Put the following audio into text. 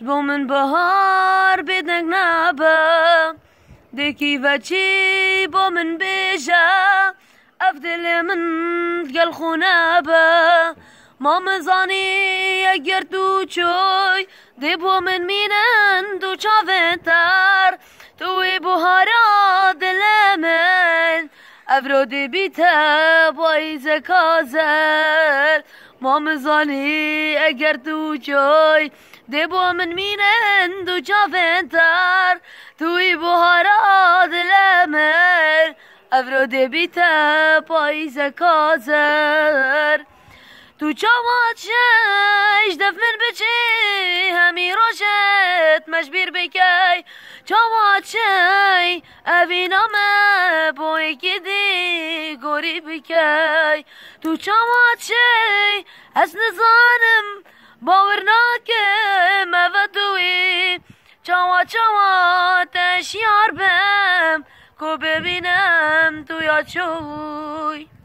بومن من بهار بدنگ نبا دکی وچی بومن من بیجا افضل من گل خونه با ما مزانی اگر تو چوی دی بومن من مینن دو چاوتر توی بهارا دل من افرادی بیتا بایز زکازه زانی اگر تو جای ده با من مینن دو فنتر توی بوهاراد لمر افرو ده بیتا پاییز کازر تو چامات شش دف من بچی همی روشت مشبیر بکی چامات شی اوی نامه داری بکی تو چما چی از نزانم باور نکم اوتوی چما چما تشیار بم کو ببینم تو یا چوی